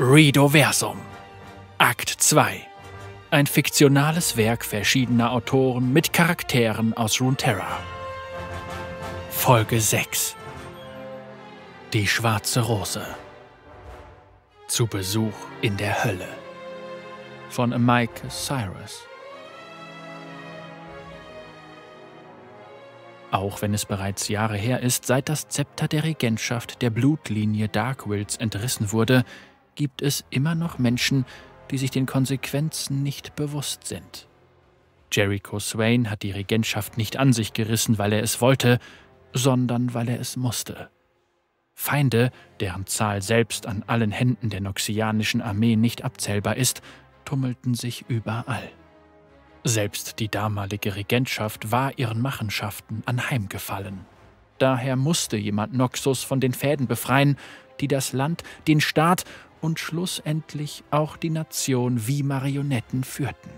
Ridoversum. Akt 2. Ein fiktionales Werk verschiedener Autoren mit Charakteren aus Runeterra. Folge 6. Die schwarze Rose. Zu Besuch in der Hölle. Von Mike Cyrus. Auch wenn es bereits Jahre her ist, seit das Zepter der Regentschaft der Blutlinie Darkwills entrissen wurde, gibt es immer noch Menschen, die sich den Konsequenzen nicht bewusst sind. Jericho Swain hat die Regentschaft nicht an sich gerissen, weil er es wollte, sondern weil er es musste. Feinde, deren Zahl selbst an allen Händen der noxianischen Armee nicht abzählbar ist, tummelten sich überall. Selbst die damalige Regentschaft war ihren Machenschaften anheimgefallen. Daher musste jemand Noxus von den Fäden befreien, die das Land, den Staat und schlussendlich auch die Nation wie Marionetten führten.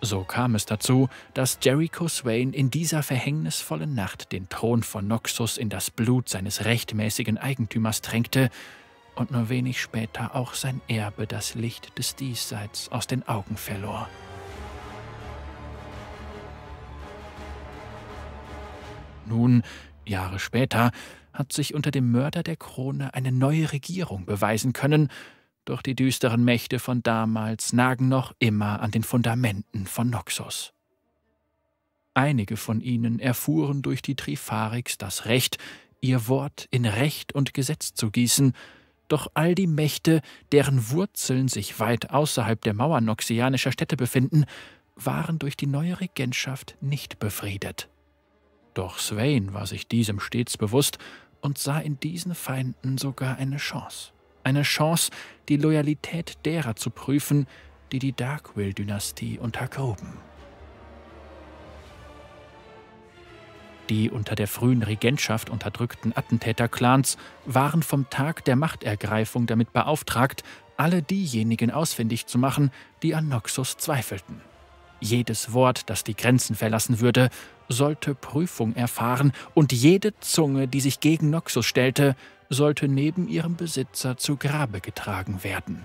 So kam es dazu, dass Jericho Swain in dieser verhängnisvollen Nacht den Thron von Noxus in das Blut seines rechtmäßigen Eigentümers tränkte und nur wenig später auch sein Erbe das Licht des Diesseits aus den Augen verlor. Nun, Jahre später, hat sich unter dem Mörder der Krone eine neue Regierung beweisen können, doch die düsteren Mächte von damals nagen noch immer an den Fundamenten von Noxus. Einige von ihnen erfuhren durch die Trifarix das Recht, ihr Wort in Recht und Gesetz zu gießen, doch all die Mächte, deren Wurzeln sich weit außerhalb der Mauern noxianischer Städte befinden, waren durch die neue Regentschaft nicht befriedet. Doch Swain war sich diesem stets bewusst und sah in diesen Feinden sogar eine Chance. Eine Chance, die Loyalität derer zu prüfen, die die Darkwill-Dynastie untergruben. Die unter der frühen Regentschaft unterdrückten Attentäter-Clans waren vom Tag der Machtergreifung damit beauftragt, alle diejenigen ausfindig zu machen, die an Noxus zweifelten. Jedes Wort, das die Grenzen verlassen würde, sollte Prüfung erfahren, und jede Zunge, die sich gegen Noxus stellte, sollte neben ihrem Besitzer zu Grabe getragen werden.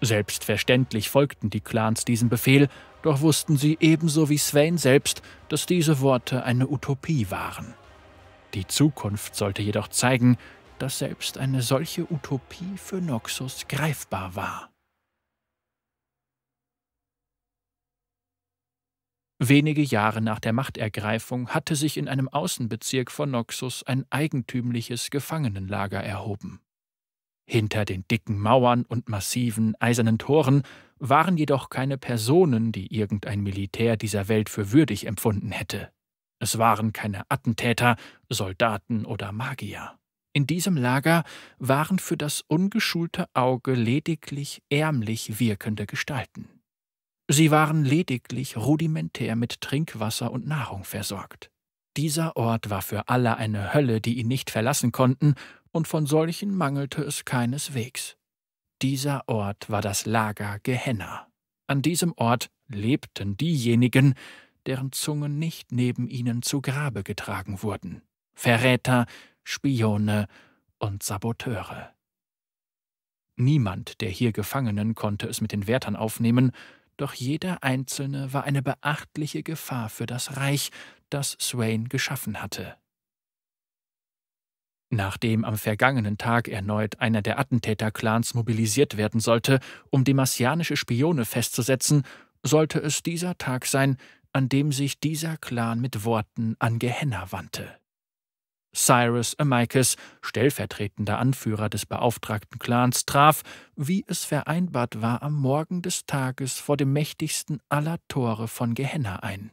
Selbstverständlich folgten die Clans diesem Befehl, doch wussten sie ebenso wie Swain selbst, dass diese Worte eine Utopie waren. Die Zukunft sollte jedoch zeigen, dass selbst eine solche Utopie für Noxus greifbar war. Wenige Jahre nach der Machtergreifung hatte sich in einem Außenbezirk von Noxus ein eigentümliches Gefangenenlager erhoben. Hinter den dicken Mauern und massiven eisernen Toren waren jedoch keine Personen, die irgendein Militär dieser Welt für würdig empfunden hätte. Es waren keine Attentäter, Soldaten oder Magier. In diesem Lager waren für das ungeschulte Auge lediglich ärmlich wirkende Gestalten. Sie waren lediglich rudimentär mit Trinkwasser und Nahrung versorgt. Dieser Ort war für alle eine Hölle, die ihn nicht verlassen konnten, und von solchen mangelte es keineswegs. Dieser Ort war das Lager Gehenna. An diesem Ort lebten diejenigen, deren Zungen nicht neben ihnen zu Grabe getragen wurden. Verräter, Spione und Saboteure. Niemand der hier Gefangenen konnte es mit den Wärtern aufnehmen, doch jeder einzelne war eine beachtliche Gefahr für das Reich, das Swain geschaffen hatte. Nachdem am vergangenen Tag erneut einer der Attentäterclans mobilisiert werden sollte, um demasianische Spione festzusetzen, sollte es dieser Tag sein, an dem sich dieser Clan mit Worten an Gehenna wandte. Cyrus Amicus, stellvertretender Anführer des beauftragten Clans, traf, wie es vereinbart war, am Morgen des Tages vor dem mächtigsten aller Tore von Gehenna ein.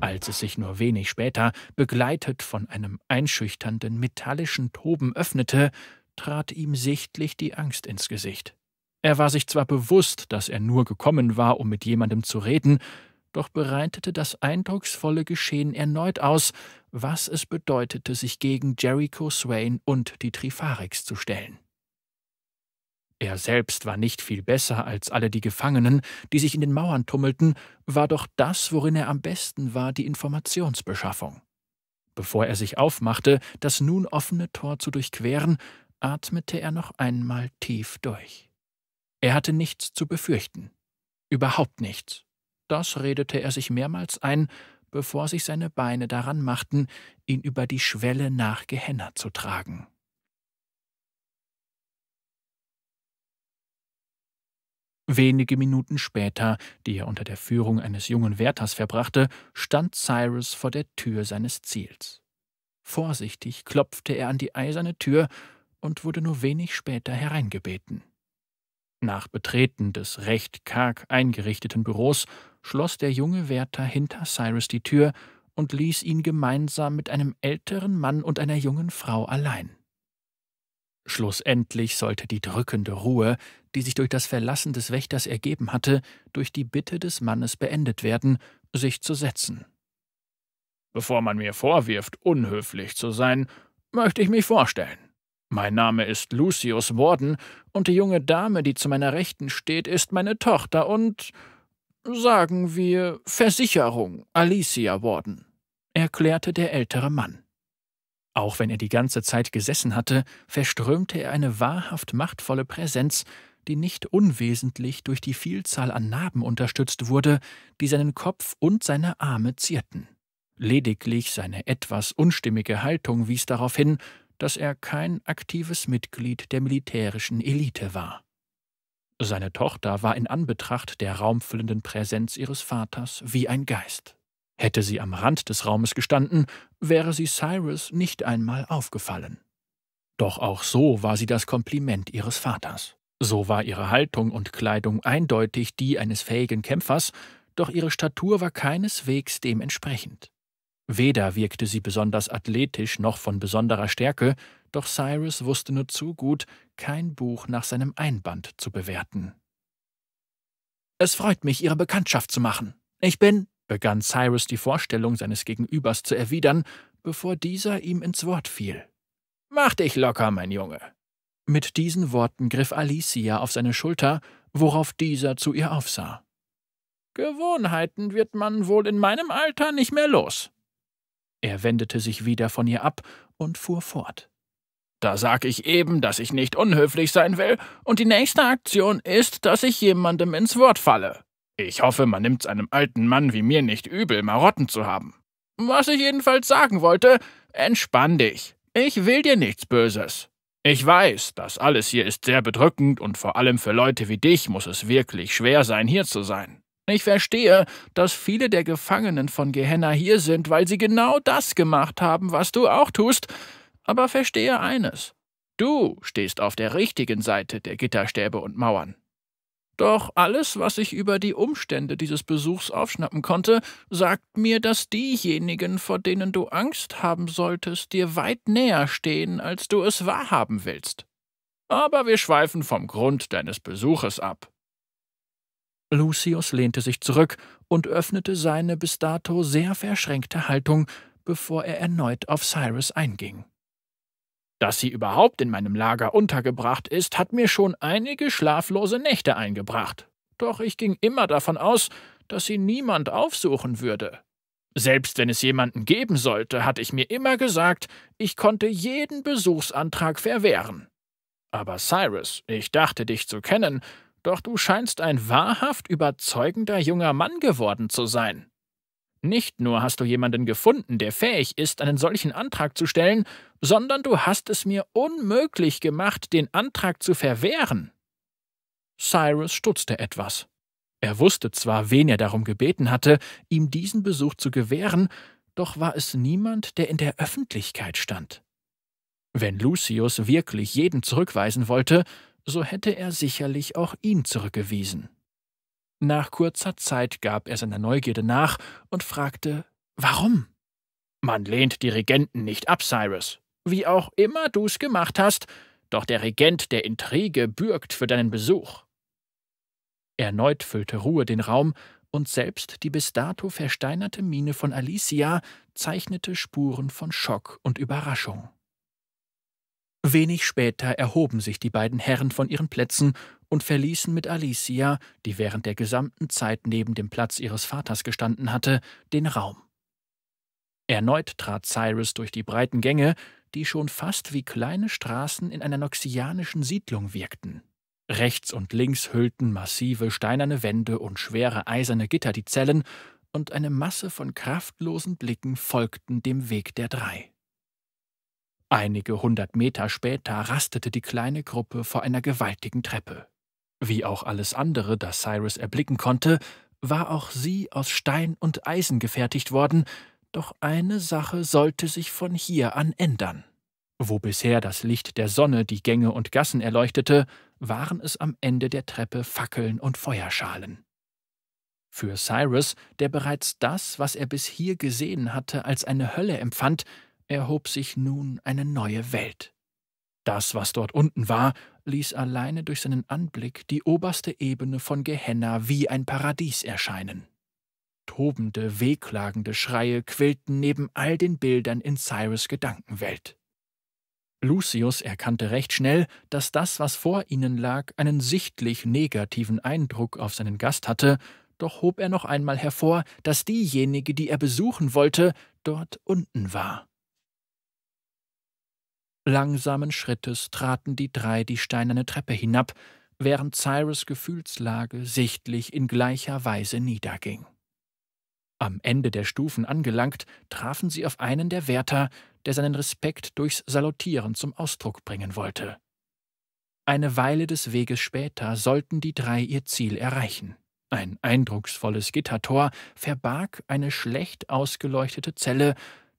Als es sich nur wenig später, begleitet von einem einschüchternden metallischen Toben öffnete, trat ihm sichtlich die Angst ins Gesicht. Er war sich zwar bewusst, dass er nur gekommen war, um mit jemandem zu reden, doch bereitete das eindrucksvolle Geschehen erneut aus, was es bedeutete, sich gegen Jericho Swain und die Trifarix zu stellen. Er selbst war nicht viel besser als alle die Gefangenen, die sich in den Mauern tummelten, war doch das, worin er am besten war, die Informationsbeschaffung. Bevor er sich aufmachte, das nun offene Tor zu durchqueren, atmete er noch einmal tief durch. Er hatte nichts zu befürchten. Überhaupt nichts. Das redete er sich mehrmals ein, bevor sich seine Beine daran machten, ihn über die Schwelle nach Gehenna zu tragen. Wenige Minuten später, die er unter der Führung eines jungen Wärters verbrachte, stand Cyrus vor der Tür seines Ziels. Vorsichtig klopfte er an die eiserne Tür und wurde nur wenig später hereingebeten. Nach Betreten des recht karg eingerichteten Büros schloss der junge Wärter hinter Cyrus die Tür und ließ ihn gemeinsam mit einem älteren Mann und einer jungen Frau allein. Schlussendlich sollte die drückende Ruhe, die sich durch das Verlassen des Wächters ergeben hatte, durch die Bitte des Mannes beendet werden, sich zu setzen. Bevor man mir vorwirft, unhöflich zu sein, möchte ich mich vorstellen. Mein Name ist Lucius Worden, und die junge Dame, die zu meiner Rechten steht, ist meine Tochter und sagen wir, Versicherung Alicia worden, erklärte der ältere Mann. Auch wenn er die ganze Zeit gesessen hatte, verströmte er eine wahrhaft machtvolle Präsenz, die nicht unwesentlich durch die Vielzahl an Narben unterstützt wurde, die seinen Kopf und seine Arme zierten. Lediglich seine etwas unstimmige Haltung wies darauf hin, dass er kein aktives Mitglied der militärischen Elite war. Seine Tochter war in Anbetracht der raumfüllenden Präsenz ihres Vaters wie ein Geist. Hätte sie am Rand des Raumes gestanden, wäre sie Cyrus nicht einmal aufgefallen. Doch auch so war sie das Kompliment ihres Vaters. So war ihre Haltung und Kleidung eindeutig die eines fähigen Kämpfers, doch ihre Statur war keineswegs dementsprechend. Weder wirkte sie besonders athletisch noch von besonderer Stärke, doch Cyrus wusste nur zu gut, kein Buch nach seinem Einband zu bewerten. Es freut mich, Ihre Bekanntschaft zu machen. Ich bin, begann Cyrus die Vorstellung seines Gegenübers zu erwidern, bevor dieser ihm ins Wort fiel. Mach dich locker, mein Junge. Mit diesen Worten griff Alicia auf seine Schulter, worauf dieser zu ihr aufsah. Gewohnheiten wird man wohl in meinem Alter nicht mehr los. Er wendete sich wieder von ihr ab und fuhr fort. Da sag ich eben, dass ich nicht unhöflich sein will, und die nächste Aktion ist, dass ich jemandem ins Wort falle. Ich hoffe, man nimmt's einem alten Mann wie mir nicht übel, Marotten zu haben. Was ich jedenfalls sagen wollte, entspann dich. Ich will dir nichts Böses. Ich weiß, das alles hier ist sehr bedrückend und vor allem für Leute wie dich muss es wirklich schwer sein, hier zu sein. Ich verstehe, dass viele der Gefangenen von Gehenna hier sind, weil sie genau das gemacht haben, was du auch tust, aber verstehe eines. Du stehst auf der richtigen Seite der Gitterstäbe und Mauern. Doch alles, was ich über die Umstände dieses Besuchs aufschnappen konnte, sagt mir, dass diejenigen, vor denen du Angst haben solltest, dir weit näher stehen, als du es wahrhaben willst. Aber wir schweifen vom Grund deines Besuches ab. Lucius lehnte sich zurück und öffnete seine bis dato sehr verschränkte Haltung, bevor er erneut auf Cyrus einging. Dass sie überhaupt in meinem Lager untergebracht ist, hat mir schon einige schlaflose Nächte eingebracht. Doch ich ging immer davon aus, dass sie niemand aufsuchen würde. Selbst wenn es jemanden geben sollte, hatte ich mir immer gesagt, ich konnte jeden Besuchsantrag verwehren. Aber Cyrus, ich dachte dich zu kennen, doch du scheinst ein wahrhaft überzeugender junger Mann geworden zu sein. Nicht nur hast du jemanden gefunden, der fähig ist, einen solchen Antrag zu stellen, sondern du hast es mir unmöglich gemacht, den Antrag zu verwehren. Cyrus stutzte etwas. Er wusste zwar, wen er darum gebeten hatte, ihm diesen Besuch zu gewähren, doch war es niemand, der in der Öffentlichkeit stand. Wenn Lucius wirklich jeden zurückweisen wollte, so hätte er sicherlich auch ihn zurückgewiesen. Nach kurzer Zeit gab er seiner Neugierde nach und fragte Warum? Man lehnt die Regenten nicht ab, Cyrus. Wie auch immer du's gemacht hast, doch der Regent der Intrige bürgt für deinen Besuch. Erneut füllte Ruhe den Raum, und selbst die bis dato versteinerte Miene von Alicia zeichnete Spuren von Schock und Überraschung. Wenig später erhoben sich die beiden Herren von ihren Plätzen und verließen mit Alicia, die während der gesamten Zeit neben dem Platz ihres Vaters gestanden hatte, den Raum. Erneut trat Cyrus durch die breiten Gänge, die schon fast wie kleine Straßen in einer noxianischen Siedlung wirkten. Rechts und links hüllten massive steinerne Wände und schwere eiserne Gitter die Zellen, und eine Masse von kraftlosen Blicken folgten dem Weg der drei. Einige hundert Meter später rastete die kleine Gruppe vor einer gewaltigen Treppe. Wie auch alles andere, das Cyrus erblicken konnte, war auch sie aus Stein und Eisen gefertigt worden, doch eine Sache sollte sich von hier an ändern. Wo bisher das Licht der Sonne die Gänge und Gassen erleuchtete, waren es am Ende der Treppe Fackeln und Feuerschalen. Für Cyrus, der bereits das, was er bis hier gesehen hatte, als eine Hölle empfand, erhob sich nun eine neue Welt. Das, was dort unten war, ließ alleine durch seinen Anblick die oberste Ebene von Gehenna wie ein Paradies erscheinen. Tobende, wehklagende Schreie quillten neben all den Bildern in Cyrus Gedankenwelt. Lucius erkannte recht schnell, dass das, was vor ihnen lag, einen sichtlich negativen Eindruck auf seinen Gast hatte, doch hob er noch einmal hervor, dass diejenige, die er besuchen wollte, dort unten war. Langsamen Schrittes traten die drei die steinerne Treppe hinab, während Cyrus Gefühlslage sichtlich in gleicher Weise niederging. Am Ende der Stufen angelangt, trafen sie auf einen der Wärter, der seinen Respekt durchs Salutieren zum Ausdruck bringen wollte. Eine Weile des Weges später sollten die drei ihr Ziel erreichen. Ein eindrucksvolles Gittertor verbarg eine schlecht ausgeleuchtete Zelle,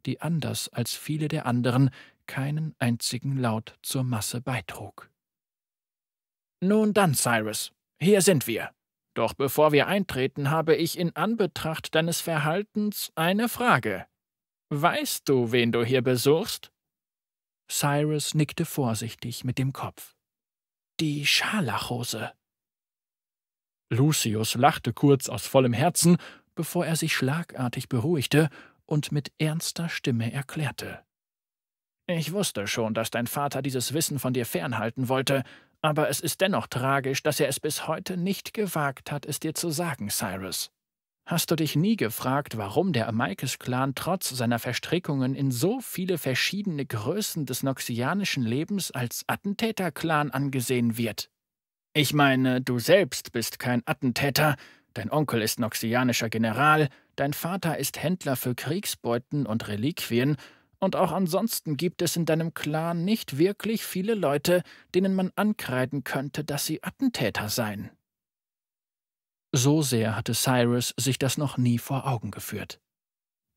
die anders als viele der anderen keinen einzigen Laut zur Masse beitrug. Nun dann, Cyrus, hier sind wir. Doch bevor wir eintreten, habe ich in Anbetracht deines Verhaltens eine Frage. Weißt du, wen du hier besuchst? Cyrus nickte vorsichtig mit dem Kopf. Die Scharlachhose. Lucius lachte kurz aus vollem Herzen, bevor er sich schlagartig beruhigte und mit ernster Stimme erklärte. Ich wusste schon, dass dein Vater dieses Wissen von dir fernhalten wollte, aber es ist dennoch tragisch, dass er es bis heute nicht gewagt hat, es dir zu sagen, Cyrus. Hast du dich nie gefragt, warum der Amaikes-Clan trotz seiner Verstrickungen in so viele verschiedene Größen des noxianischen Lebens als Attentäter-Clan angesehen wird? Ich meine, du selbst bist kein Attentäter, dein Onkel ist noxianischer General, dein Vater ist Händler für Kriegsbeuten und Reliquien und auch ansonsten gibt es in deinem Clan nicht wirklich viele Leute, denen man ankreiden könnte, dass sie Attentäter seien. So sehr hatte Cyrus sich das noch nie vor Augen geführt.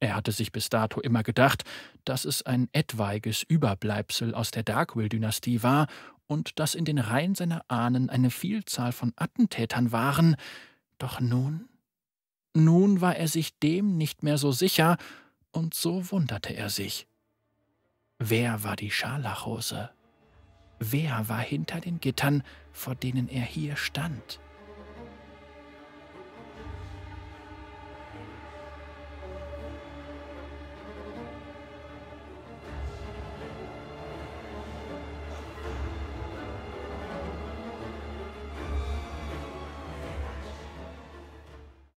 Er hatte sich bis dato immer gedacht, dass es ein etwaiges Überbleibsel aus der Darkwill-Dynastie war und dass in den Reihen seiner Ahnen eine Vielzahl von Attentätern waren, doch nun? Nun war er sich dem nicht mehr so sicher, und so wunderte er sich. Wer war die Scharlachrose? Wer war hinter den Gittern, vor denen er hier stand?